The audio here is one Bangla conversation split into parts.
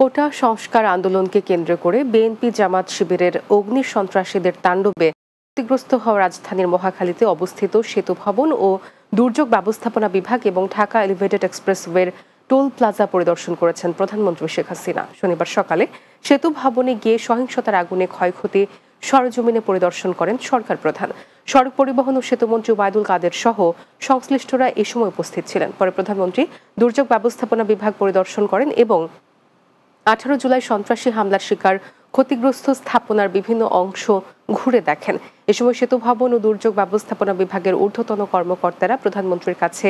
কোটা সংস্কার আন্দোলনকে কেন্দ্র করে বিএনপি জামাত শিবিরের অগ্নি সন্ত্রাসীদের তাণ্ডবে ক্ষতিগ্রস্ত হওয়া রাজধানীর মহাখালীতে অবস্থিত সেতু ভবন ও দুর্যোগ ব্যবস্থাপনা বিভাগ এবং ঢাকা এলিভেটেড এক্সপ্রেসওয়ের টোল প্লাজা পরিদর্শন করেছেন প্রধানমন্ত্রী শেখ হাসিনা শনিবার সকালে সেতু ভবনে গিয়ে সহিংসতার আগুনে ক্ষয়ক্ষতি সরজমিনে পরিদর্শন করেন সরকার প্রধান সড়ক পরিবহন ও সেতুমন্ত্রী ওবায়দুল কাদের সহ সংশ্লিষ্টরা এ সময় উপস্থিত ছিলেন পরে প্রধানমন্ত্রী দুর্যোগ ব্যবস্থাপনা বিভাগ পরিদর্শন করেন এবং আঠারো জুলাই সন্ত্রাসী হামলার শিকার ক্ষতিগ্রস্ত স্থাপনার বিভিন্ন অংশ ঘুরে দেখেন এ সময় সেতু ভবন ও দুর্যোগ ব্যবস্থাপনা বিভাগের ঊর্ধ্বতন কর্মকর্তারা প্রধানমন্ত্রীর কাছে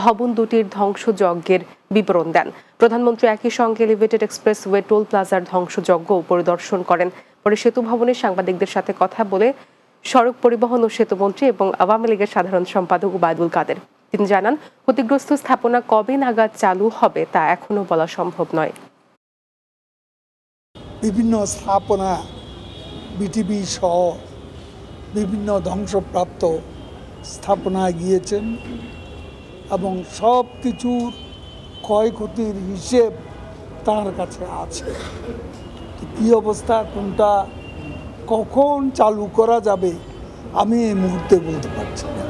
ভবন দুটির ধ্বংসযজ্ঞের বিবরণ দেন প্রধানমন্ত্রী একই সঙ্গে এলিভেটেড ওয়ে টোল প্লাজার ধ্বংসযজ্ঞ পরিদর্শন করেন পরে সেতু ভবনে সাংবাদিকদের সাথে কথা বলে সড়ক পরিবহন ও সেতুমন্ত্রী এবং আওয়ামী লীগের সাধারণ সম্পাদক ওবায়দুল কাদের তিনি জানান ক্ষতিগ্রস্ত স্থাপনা কবে নাগাদ চালু হবে তা এখনও বলা সম্ভব নয় বিভিন্ন স্থাপনা বিটিভি সহ বিভিন্ন ধ্বংসপ্রাপ্ত স্থাপনায় গিয়েছেন এবং সব কিছুর ক্ষয়ক্ষতির হিসেব তার কাছে আছে কী অবস্থা কোনটা কখন চালু করা যাবে আমি এই মুহূর্তে বলতে পারছি না